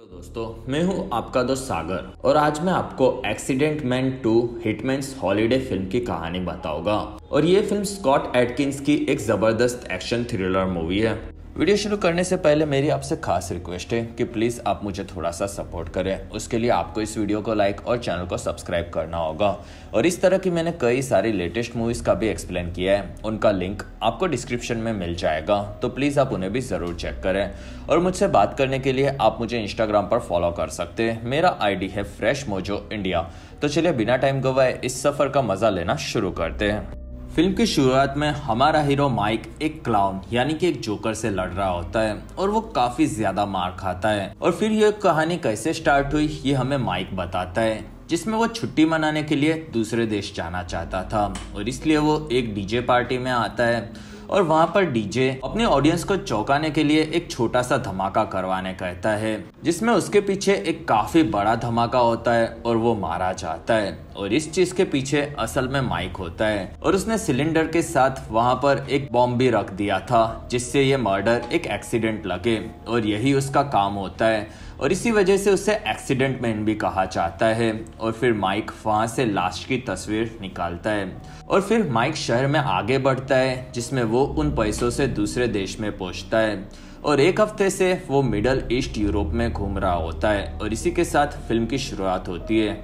hello दोस्तों मैं हूं आपका दोस्त सागर और आज मैं आपको Accident Man two Hitman's Holiday film की कहानी बताऊंगा और ये फिल्म स्कॉट एटकिंस की एक जबरदस्त एक्शन थ्रिलर मूवी है वीडियो शुरू करने से पहले मेरी आपसे खास रिक्वेस्ट है कि प्लीज़ आप मुझे थोड़ा सा सपोर्ट करें उसके लिए आपको इस वीडियो को लाइक और चैनल को सब्सक्राइब करना होगा और इस तरह की मैंने कई सारी लेटेस्ट मूवीज़ का भी एक्सप्लेन किया है उनका लिंक आपको डिस्क्रिप्शन में मिल जाएगा तो प्लीज़ आप उन्हें भी ज़रूर चेक करें और मुझसे बात करने के लिए आप मुझे इंस्टाग्राम पर फॉलो कर सकते हैं मेरा आई है फ्रेश मोजो इंडिया तो चलिए बिना टाइम गवाए इस सफ़र का मज़ा लेना शुरू करते हैं फिल्म की शुरुआत में हमारा हीरो माइक एक क्लाउन यानी कि एक जोकर से लड़ रहा होता है और वो काफी ज्यादा मार खाता है और फिर ये कहानी कैसे स्टार्ट हुई ये हमें माइक बताता है जिसमें वो छुट्टी मनाने के लिए दूसरे देश जाना चाहता था और इसलिए वो एक डीजे पार्टी में आता है और वहाँ पर डीजे अपने ऑडियंस को चौंकाने के लिए एक छोटा सा धमाका करवाने कहता है जिसमें उसके पीछे एक काफी बड़ा धमाका होता है और वो मारा जाता है और इस चीज के पीछे असल में माइक होता है और उसने सिलेंडर के साथ वहाँ पर एक बॉम्ब भी रख दिया था जिससे ये मर्डर एक एक्सीडेंट लगे और यही उसका काम होता है और इसी वजह से उसे एक्सीडेंट मैन भी कहा जाता है और फिर माइक वहाँ से लाश की तस्वीर निकालता है और फिर माइक शहर में आगे बढ़ता है जिसमें वो उन पैसों से दूसरे देश में पहुँचता है और एक हफ्ते से वो मिडल ईस्ट यूरोप में घूम रहा होता है और इसी के साथ फिल्म की शुरुआत होती है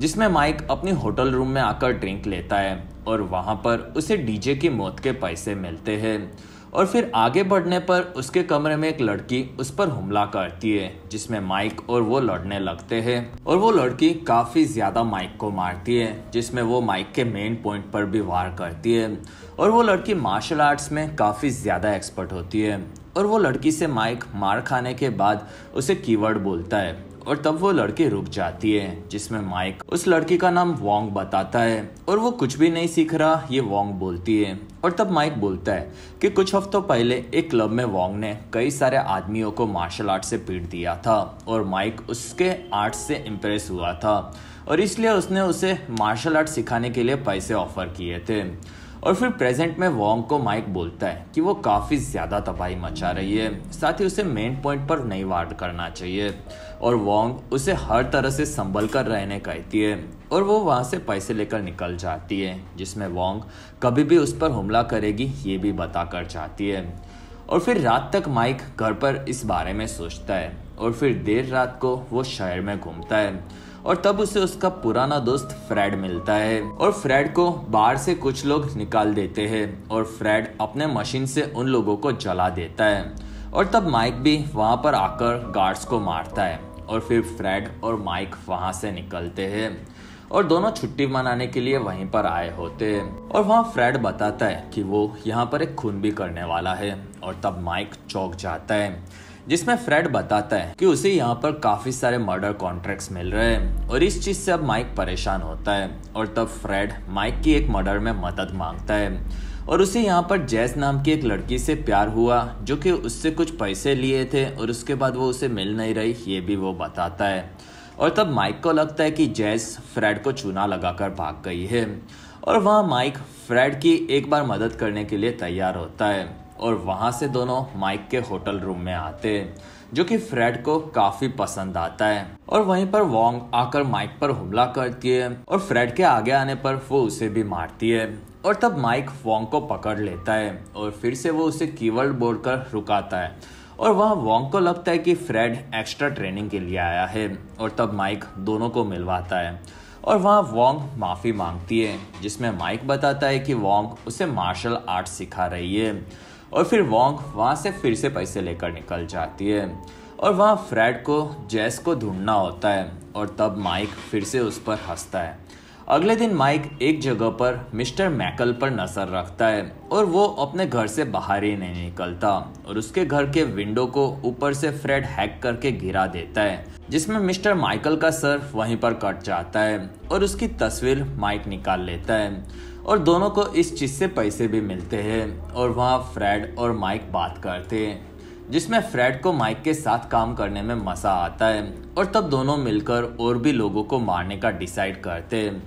जिसमें माइक अपनी होटल रूम में आकर ड्रिंक लेता है और वहाँ पर उसे डीजे की मौत के पैसे मिलते हैं और फिर आगे बढ़ने पर उसके कमरे में एक लड़की उस पर हमला करती है जिसमें माइक और वो लड़ने लगते हैं और वो लड़की काफ़ी ज़्यादा माइक को मारती है जिसमें वो माइक के मेन पॉइंट पर भी वार करती है और वो लड़की मार्शल आर्ट्स में काफ़ी ज़्यादा एक्सपर्ट होती है और वो लड़की से माइक मार खाने के बाद उसे कीवर्ड बोलता है और तब वो लड़की रुक जाती है जिसमें माइक उस लड़की का नाम वोंग बताता है और वो कुछ भी नहीं सीख रहा ये वोंग बोलती है और तब माइक बोलता है कि कुछ हफ्तों पहले एक क्लब में वोंग ने कई सारे आदमियों को मार्शल आर्ट से पीट दिया था और माइक उसके आर्ट से इम्प्रेस हुआ था और इसलिए उसने उसे मार्शल आर्ट सिखाने के लिए पैसे ऑफर किए थे और फिर प्रेजेंट में वॉन्ग को माइक बोलता है कि वो काफ़ी ज़्यादा तबाही मचा रही है साथ ही उसे मेन पॉइंट पर नहीं वार्ड करना चाहिए और वोंग उसे हर तरह से संभल कर रहने कहती है और वो वहाँ से पैसे लेकर निकल जाती है जिसमें वोंग कभी भी उस पर हमला करेगी ये भी बताकर जाती है और फिर रात तक माइक घर पर इस बारे में सोचता है और फिर देर रात को वो शहर में घूमता है और तब उसे उसका पुराना दोस्त फ्रेड मिलता है और फ्रेड को बाहर से कुछ लोग निकाल देते हैं और फ्रेड अपने मशीन से उन लोगों को जला देता है और तब माइक भी वहाँ पर आकर गार्ड्स को मारता है और फिर फ्रेड और माइक वहां से निकलते हैं और दोनों छुट्टी मनाने के लिए वहीं पर आए होते हैं और वहाँ फ्रेड बताता है कि वो यहाँ पर एक खून भी करने वाला है और तब माइक चौक जाता है जिसमें फ्रेड बताता है कि उसे यहाँ पर काफी सारे मर्डर कॉन्ट्रैक्ट्स मिल रहे हैं और इस चीज से अब माइक परेशान होता है और तब फ्रेड माइक की एक मर्डर में मदद मांगता है और उसे यहाँ पर जैस नाम की एक लड़की से प्यार हुआ जो कि उससे कुछ पैसे लिए थे और उसके बाद वो उसे मिल नहीं रही ये भी वो बताता है और तब माइक को लगता है कि जैस फ्रेड को चूना लगाकर भाग गई है और वहाँ माइक फ्रेड की एक बार मदद करने के लिए तैयार होता है और वहाँ से दोनों माइक के होटल रूम में आते हैं जो कि फ्रेड को काफी पसंद आता है और वहीं पर वोंग आकर माइक पर हमला करती है और फ्रेड के आगे आने पर वो उसे भी मारती है और तब माइक वॉन्ग को पकड़ लेता है और फिर से वो उसे कीवर्ड बोर्ड कर रुकाता है और वह वॉन्ग को लगता है कि फ्रेड एक्स्ट्रा ट्रेनिंग के लिए आया है और तब माइक दोनों को मिलवाता है और वहाँ वॉन्ग माफ़ी मांगती है जिसमें माइक बताता है कि वॉन्ग उसे मार्शल आर्ट सिखा रही है और फिर वॉन्ग वहाँ से फिर से पैसे लेकर निकल जाती है और वहाँ फ्रेड को जैस को ढूंढना होता है और तब माइक फिर से उस पर हंसता है अगले दिन माइक एक जगह पर मिस्टर मैकल पर नजर रखता है और वो अपने घर से बाहर ही नहीं निकलता और उसके घर के विंडो को ऊपर से फ्रेड हैक करके गिरा देता है जिसमें मिस्टर माइकल का सर वहीं पर कट जाता है और उसकी तस्वीर माइक निकाल लेता है और दोनों को इस चीज़ से पैसे भी मिलते हैं और वहाँ फ्रेड और माइक बात करते हैं जिसमें फ्रेड को माइक के साथ काम करने में मज़ा आता है और तब दोनों मिलकर और भी लोगों को मारने का डिसाइड करते हैं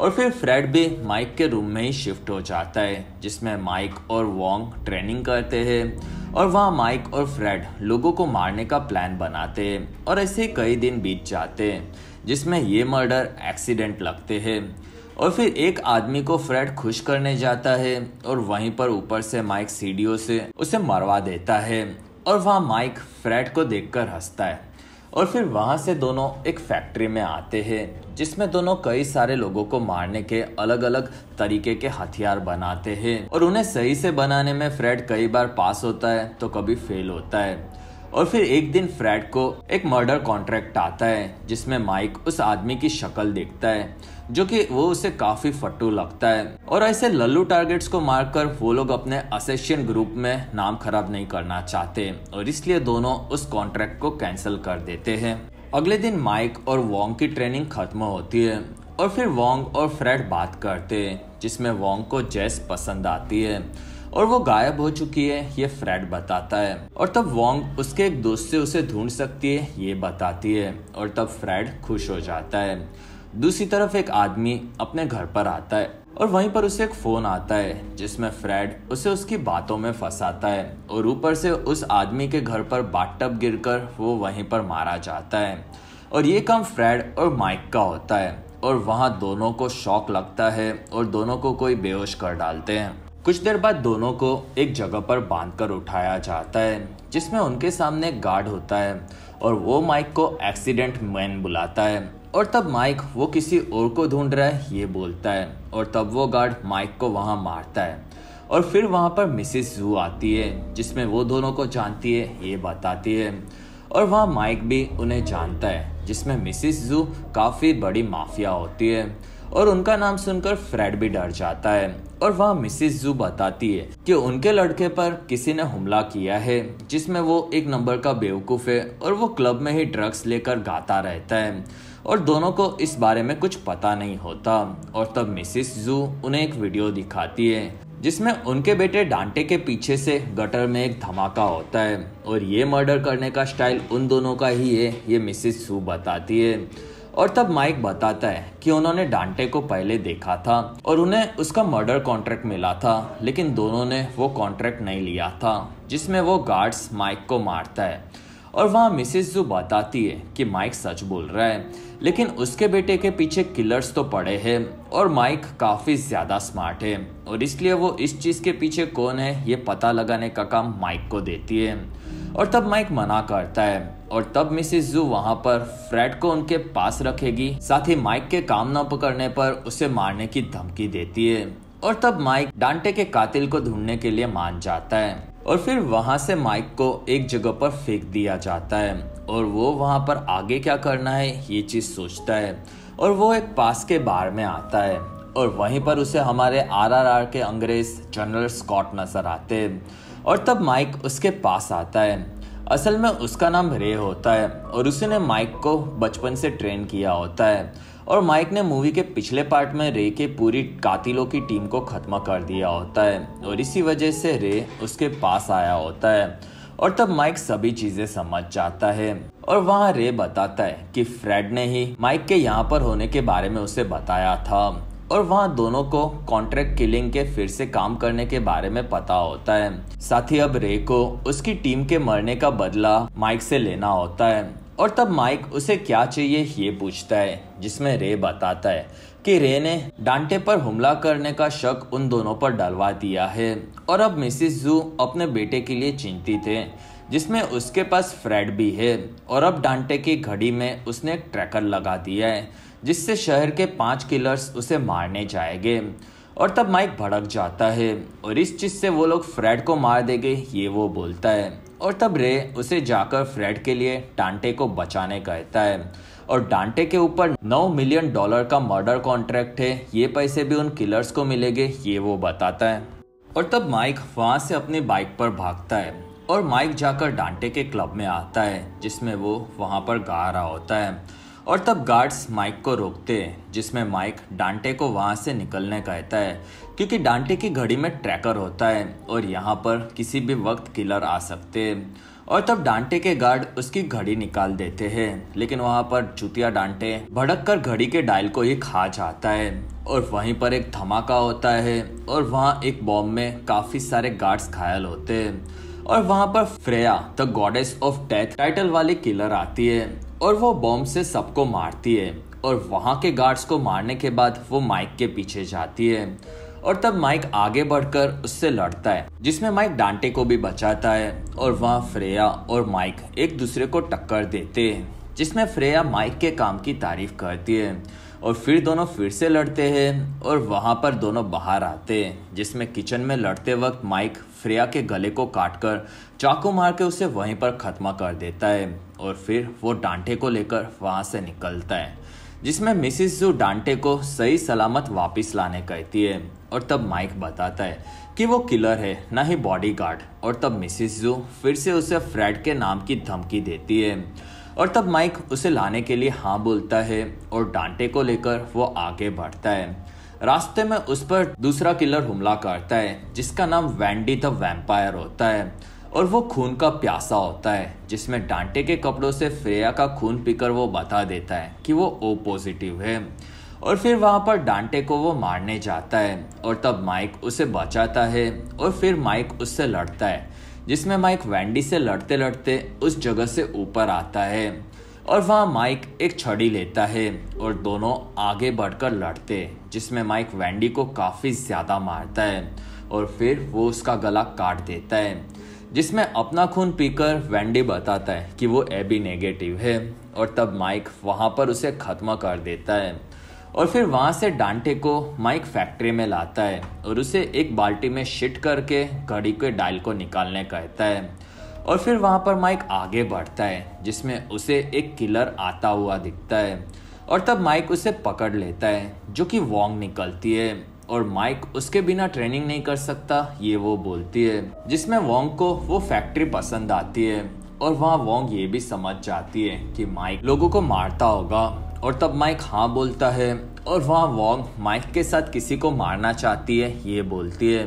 और फिर फ्रेड भी माइक के रूम में ही शिफ्ट हो जाता है जिसमें माइक और वॉन्ग ट्रेनिंग करते हैं और वहाँ माइक और फ्रेड लोगों को मारने का प्लान बनाते हैं और ऐसे कई दिन बीत जाते हैं जिसमें ये मर्डर एक्सीडेंट लगते हैं और फिर एक आदमी को फ्रेड खुश करने जाता है और वहीं पर ऊपर से माइक सीडियो से उसे मरवा देता है और वहाँ माइक फ्रेड को देखकर हंसता है और फिर वहाँ से दोनों एक फैक्ट्री में आते हैं जिसमें दोनों कई सारे लोगों को मारने के अलग अलग तरीके के हथियार बनाते हैं और उन्हें सही से बनाने में फ्रेड कई बार पास होता है तो कभी फेल होता है और फिर एक दिन फ्रेड को एक मर्डर कॉन्ट्रैक्ट आता है जिसमें माइक उस आदमी की शक्ल देखता है जो कि वो उसे काफी फटू लगता है और ऐसे लल्लू टारगेट्स को मारकर वो लोग अपने असेशियन ग्रुप में नाम खराब नहीं करना चाहते और इसलिए दोनों उस कॉन्ट्रैक्ट को कैंसिल कर देते हैं अगले दिन माइक और वोंग की ट्रेनिंग खत्म होती है और फिर वोंग और फ्रेड बात करते हैं जिसमें वोंग को जेस पसंद आती है और वो गायब हो चुकी है ये फ्रेड बताता है और तब वॉन्ग उसके एक दोस्त से उसे ढूंढ सकती है ये बताती है और तब फ्रेड खुश हो जाता है दूसरी तरफ एक आदमी अपने घर पर आता है और वहीं पर उसे एक फ़ोन आता है जिसमें फ्रेड उसे उसकी बातों में फंसाता है और ऊपर से उस आदमी के घर पर बाटअप गिरकर वो वहीं पर मारा जाता है और ये काम फ्रेड और माइक का होता है और वहाँ दोनों को शौक लगता है और दोनों को कोई बेहोश कर डालते हैं कुछ देर बाद दोनों को एक जगह पर बांध कर उठाया जाता है जिसमें उनके सामने गार्ड होता है और वो माइक को एक्सीडेंट मैन बुलाता है और तब माइक वो किसी और को ढूंढ रहा है ये बोलता है और तब वो गार्ड माइक को वहाँ मारता है और फिर वहाँ पर मिसिस जू आती है जिसमें वो दोनों को जानती है ये बताती है और वहाँ माइक भी उन्हें जानता है जिसमें मिसिस जू काफ़ी बड़ी माफिया होती है और उनका नाम सुनकर फ्रेड भी डर जाता है और वहाँ मिसिस जू बताती है कि उनके लड़के पर किसी ने हमला किया है जिसमें वो एक नंबर का बेवकूफ़ है और वो क्लब में ही ड्रग्स लेकर गाता रहता है और दोनों को इस बारे में कुछ पता नहीं होता और तब मिसिस जू उन्हें एक वीडियो दिखाती है जिसमें उनके बेटे डांटे के पीछे से गटर में एक धमाका होता है और ये मर्डर करने का स्टाइल उन दोनों का ही है ये मिसिस सू बताती है और तब माइक बताता है कि उन्होंने डांटे को पहले देखा था और उन्हें उसका मर्डर कॉन्ट्रैक्ट मिला था लेकिन दोनों ने वो कॉन्ट्रैक्ट नहीं लिया था जिसमें वो गार्ड्स माइक को मारता है और वहाँ मिसिस जू बताती है कि माइक सच बोल रहा है लेकिन उसके बेटे के पीछे किलर्स तो पड़े हैं और माइक काफ़ी ज़्यादा स्मार्ट है और इसलिए वो इस चीज़ के पीछे कौन है ये पता लगाने का काम माइक को देती है और तब माइक मना करता है और तब मिसिस जू वहां पर फ्रेड को उनके पास रखेगी साथ ही माइक के काम न पकड़ने पर उसे मारने की धमकी देती है और तब माइक डांटे के कातिल को ढूंढने के लिए मान जाता है और फिर वहां से माइक को एक जगह पर फेंक दिया जाता है और वो वहां पर आगे क्या करना है ये चीज सोचता है और वो एक पास के बार में आता है और वहीं पर उसे हमारे आरआरआर के अंग्रेज जनरल स्कॉट नजर आते हैं और तब माइक उसके पास आता है असल में उसका नाम रे होता है और उसने माइक को बचपन से ट्रेन किया होता है और माइक ने मूवी के पिछले पार्ट में रे के पूरी कातिलों की टीम को ख़त्म कर दिया होता है और इसी वजह से रे उसके पास आया होता है और तब माइक सभी चीजें समझ जाता है और वहाँ रे बताता है कि फ्रेड ने ही माइक के यहाँ पर होने के बारे में उसे बताया था और वहाँ दोनों को कॉन्ट्रैक्ट किलिंग के फिर से काम करने के बारे में पता होता है साथ ही अब रे को उसकी टीम के मरने का बदला माइक से लेना होता है और तब माइक उसे क्या चाहिए ये पूछता है जिसमें रे बताता है कि रे ने डांटे पर हमला करने का शक उन दोनों पर डलवा दिया है और अब मिसिस जू अपने बेटे के लिए चिंतित है जिसमें उसके पास फ्रेड भी है और अब डांटे की घड़ी में उसने एक ट्रैकर लगा दिया है जिससे शहर के पांच किलर्स उसे मारने जाएंगे और तब माइक भड़क जाता है और इस चीज़ से वो लोग फ्रेड को मार देंगे ये वो बोलता है और तब रे उसे जाकर फ्रेड के लिए डांटे को बचाने कहता है और डांटे के ऊपर नौ मिलियन डॉलर का मर्डर कॉन्ट्रैक्ट है ये पैसे भी उन किलर्स को मिलेंगे ये वो बताता है और तब माइक वहां से अपनी बाइक पर भागता है और माइक जाकर डांटे के क्लब में आता है जिसमें वो वहाँ पर गा रहा होता है और तब गार्ड्स माइक को रोकते हैं जिसमें माइक डांटे को वहाँ से निकलने कहता है क्योंकि डांटे की घड़ी में ट्रैकर होता है और यहाँ पर किसी भी वक्त किलर आ सकते हैं और तब डांटे के गार्ड उसकी घड़ी निकाल देते हैं लेकिन वहाँ पर चुतिया डांटे भड़क कर घड़ी के डायल को ही खा जाता है और वहीं पर एक धमाका होता है और वहाँ एक बॉम्ब में काफ़ी सारे गार्ड्स घायल होते हैं और वहां पर Freya the goddess of death title वाली किलर आती है और वो बॉम्ब से सबको मारती है और वहाँ के गार्ड्स को मारने के बाद वो माइक के पीछे जाती है और तब माइक आगे बढ़कर उससे लड़ता है जिसमें माइक डांटे को भी बचाता है और वहाँ फ्रेया और माइक एक दूसरे को टक्कर देते हैं जिसमें फ्रेया माइक के काम की तारीफ करती है और फिर दोनों फिर से लड़ते हैं और वहाँ पर दोनों बाहर आते हैं जिसमें किचन में लड़ते वक्त माइक फ्रेया के गले को काटकर चाकू मार के उसे वहीं पर खत्मा कर देता है और फिर वो डांटे को लेकर वहाँ से निकलता है जिसमें मिसिस जू डांटे को सही सलामत वापस लाने कहती है और तब माइक बताता है कि वो किलर है ना ही बॉडी और तब मिसिस जू फिर से उसे फ्रेड के नाम की धमकी देती है और तब माइक उसे लाने के लिए हाँ बोलता है और डांटे को लेकर वो आगे बढ़ता है रास्ते में उस पर दूसरा किलर हमला करता है जिसका नाम वैंडी द वैम्पायर होता है और वो खून का प्यासा होता है जिसमें डांटे के कपड़ों से फ्रेया का खून पीकर वो बता देता है कि वो ओ पॉजिटिव है और फिर वहाँ पर डांटे को वो मारने जाता है और तब माइक उसे बचाता है और फिर माइक उससे लड़ता है जिसमें माइक वैंडी से लड़ते लड़ते उस जगह से ऊपर आता है और वहाँ माइक एक छड़ी लेता है और दोनों आगे बढ़कर लड़ते जिसमें माइक वैंडी को काफ़ी ज़्यादा मारता है और फिर वो उसका गला काट देता है जिसमें अपना खून पीकर वैंडी बताता है कि वो ए बी नेगेटिव है और तब माइक वहाँ पर उसे ख़त्म कर देता है और फिर वहाँ से डांटे को माइक फैक्ट्री में लाता है और उसे एक बाल्टी में शिट करके घड़ी के डायल को निकालने कहता है और फिर वहाँ पर माइक आगे बढ़ता है जिसमें उसे एक किलर आता हुआ दिखता है और तब माइक उसे पकड़ लेता है जो कि वॉन्ग निकलती है और माइक उसके बिना ट्रेनिंग नहीं कर सकता ये वो बोलती है जिसमें वोंग को वो फैक्ट्री पसंद आती है और वहाँ वोंग ये भी समझ जाती है कि माइक लोगों को मारता होगा और तब माइक हाँ बोलता है और वहाँ वोंग माइक के साथ किसी को मारना चाहती है ये बोलती है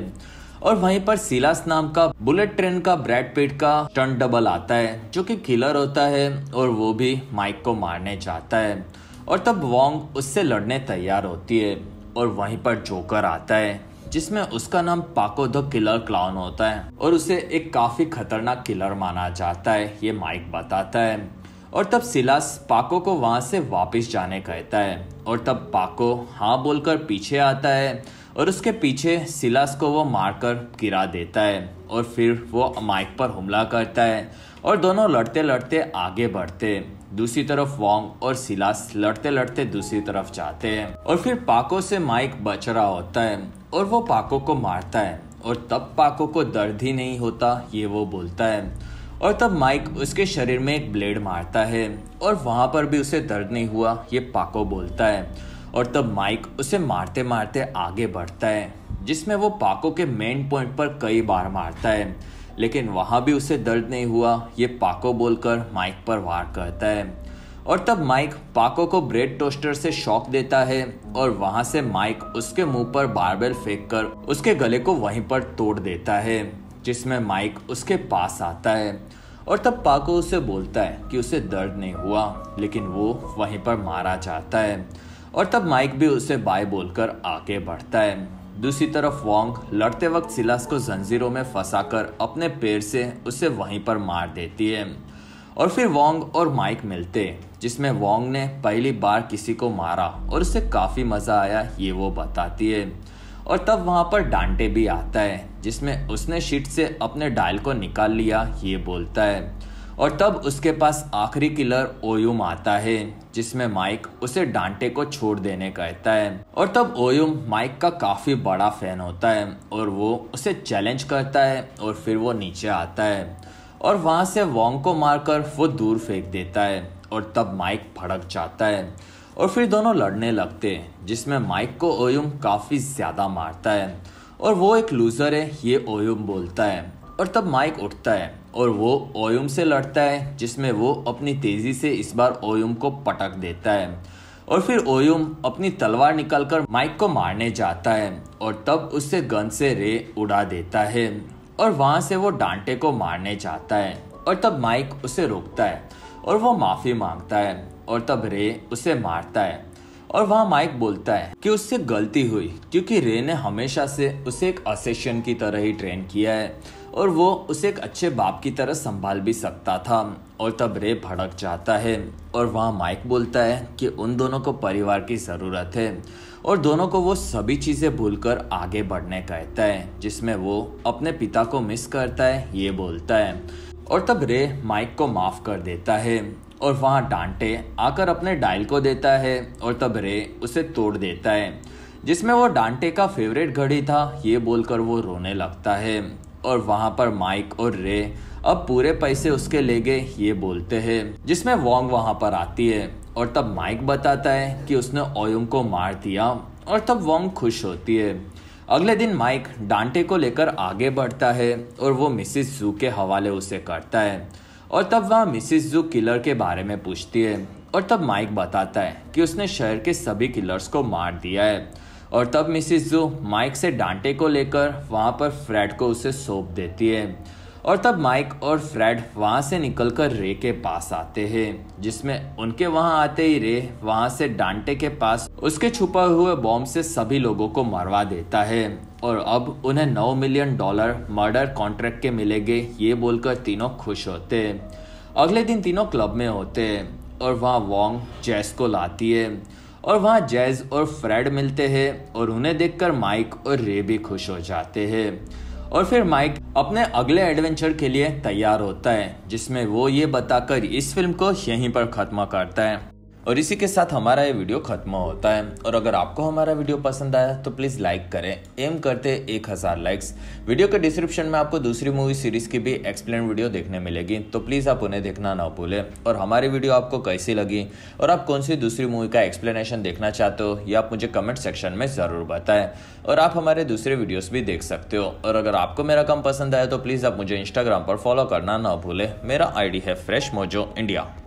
और वहीं पर सिलास नाम का बुलेट ट्रेन का ब्रैड पेट का टर्न डबल आता है जो कि किलर होता है और वो भी माइक को मारने जाता है और तब वोंग उससे लड़ने तैयार होती है और वहीं पर जोकर आता है जिसमें उसका नाम पाको द किलर क्लाउन होता है और उसे एक काफी खतरनाक किलर माना जाता है ये माइक बताता है और तब सिलास पाको को वहां से वापस जाने कहता है और तब पाको हाँ बोलकर पीछे आता है और उसके पीछे सिलास को वो मारकर गिरा देता है और फिर वो माइक पर हमला करता है और दोनों लड़ते लड़ते आगे बढ़ते दूसरी तरफ वोंग और सिलास लड़ते लड़ते दूसरी तरफ जाते हैं और फिर पाको से माइक बच रहा होता है और वो पाको को मारता है और तब पाको को दर्द ही नहीं होता ये वो बोलता है और तब माइक उसके शरीर में एक ब्लेड मारता है और वहाँ पर भी उसे दर्द नहीं हुआ ये पाको बोलता है और तब माइक उसे मारते मारते आगे बढ़ता है जिसमें वो पाको के मेन पॉइंट पर कई बार मारता है लेकिन वहाँ भी उसे दर्द नहीं हुआ ये पाको बोलकर माइक पर वार करता है और तब माइक पाको को ब्रेड टोस्टर से शॉक देता है और वहाँ से माइक उसके मुंह पर बारबेल फेंक कर उसके गले को वहीं पर तोड़ देता है जिसमें माइक उसके पास आता है और तब पाको उसे बोलता है कि उसे दर्द नहीं हुआ लेकिन वो वहीं पर मारा जाता है और तब माइक भी उसे बाय बोलकर आगे बढ़ता है दूसरी तरफ वॉन्ग लड़ते वक्त सिलास को जंजीरों में फंसाकर अपने पैर से उसे वहीं पर मार देती है और फिर वोंग और माइक मिलते जिसमें वोंग ने पहली बार किसी को मारा और उसे काफ़ी मज़ा आया ये वो बताती है और तब वहाँ पर डांटे भी आता है जिसमें उसने शीट से अपने डायल को निकाल लिया ये बोलता है और तब उसके पास आखिरी किलर ओयुम आता है जिसमें माइक उसे डांटे को छोड़ देने कहता है और तब ओयुम माइक का काफ़ी बड़ा फैन होता है और वो उसे चैलेंज करता है और फिर वो नीचे आता है और वहाँ से वोंग को मारकर वो दूर फेंक देता है और तब माइक भड़क जाता है और फिर दोनों लड़ने लगते हैं जिसमें माइक को ओयुम काफ़ी ज़्यादा मारता है और वो एक लूज़र है ये ओयुम बोलता है और तब माइक उठता है और वो ओयम से लड़ता है जिसमें वो अपनी तेज़ी से इस बार ओयम को पटक देता है और फिर ओयम अपनी तलवार निकालकर माइक को मारने जाता है और तब उससे गन से रे उड़ा देता है और वहाँ से वो डांटे को मारने जाता है और तब माइक उसे रोकता है और वो माफ़ी मांगता है और तब रे उसे मारता है और वहाँ माइक बोलता है कि उससे गलती हुई क्योंकि रे ने हमेशा से उसे एक असेशन की तरह ही ट्रेन किया है और वो उसे एक अच्छे बाप की तरह संभाल भी सकता था और तब रे भड़क जाता है और वहाँ माइक बोलता है कि उन दोनों को परिवार की ज़रूरत है और दोनों को वो सभी चीज़ें भूलकर आगे बढ़ने कहता है जिसमें वो अपने पिता को मिस करता है ये बोलता है और तब रे माइक को माफ़ कर देता है और वहाँ डांटे आकर अपने डायल को देता है और तब रे उसे तोड़ देता है जिसमें वो डांटे का फेवरेट घड़ी था ये बोलकर वो रोने लगता है और वहाँ पर माइक और रे अब पूरे पैसे उसके ले गए ये बोलते हैं जिसमें वोंग वहाँ पर आती है और तब माइक बताता है कि उसने ओयुंग को मार दिया और तब वोंग खुश होती है अगले दिन माइक डांटे को लेकर आगे बढ़ता है और वो मिसिस जू के हवाले उसे करता है और तब वह मिसिस जू किलर के बारे में पूछती है और तब माइक बताता है कि उसने शहर के सभी किलर्स को मार दिया है और तब मिसिस जू माइक से डांटे को लेकर वहाँ पर फ्रेड को उसे सौंप देती है और तब माइक और फ्रेड वहाँ से निकलकर रे के पास आते हैं जिसमें उनके वहाँ आते ही रे वहाँ से डांटे के पास उसके छुपा हुए बॉम्ब से सभी लोगों को मरवा देता है और अब उन्हें नौ मिलियन डॉलर मर्डर कॉन्ट्रैक्ट के मिलेंगे ये बोलकर तीनों खुश होते अगले दिन तीनों क्लब में होते और वहाँ वॉन्ग जैस को लाती है और वहाँ जैज और फ्रेड मिलते हैं और उन्हें देखकर माइक और रे भी खुश हो जाते हैं और फिर माइक अपने अगले एडवेंचर के लिए तैयार होता है जिसमें वो ये बताकर इस फिल्म को यहीं पर खत्म करता है और इसी के साथ हमारा ये वीडियो खत्म होता है और अगर आपको हमारा वीडियो पसंद आया तो प्लीज़ लाइक करें एम करते एक हज़ार लाइक्स वीडियो के डिस्क्रिप्शन में आपको दूसरी मूवी सीरीज़ की भी एक्सप्लेन वीडियो देखने मिलेगी तो प्लीज़ आप उन्हें देखना ना भूलें और हमारी वीडियो आपको कैसी लगी और आप कौन सी दूसरी मूवी का एक्सप्लेनेशन देखना चाहते हो ये आप मुझे कमेंट सेक्शन में ज़रूर बताएं और आप हमारे दूसरे वीडियोज़ भी देख सकते हो और अगर आपको मेरा कम पसंद आया तो प्लीज़ आप मुझे इंस्टाग्राम पर फॉलो करना ना भूलें मेरा आई है फ्रेश मोजो इंडिया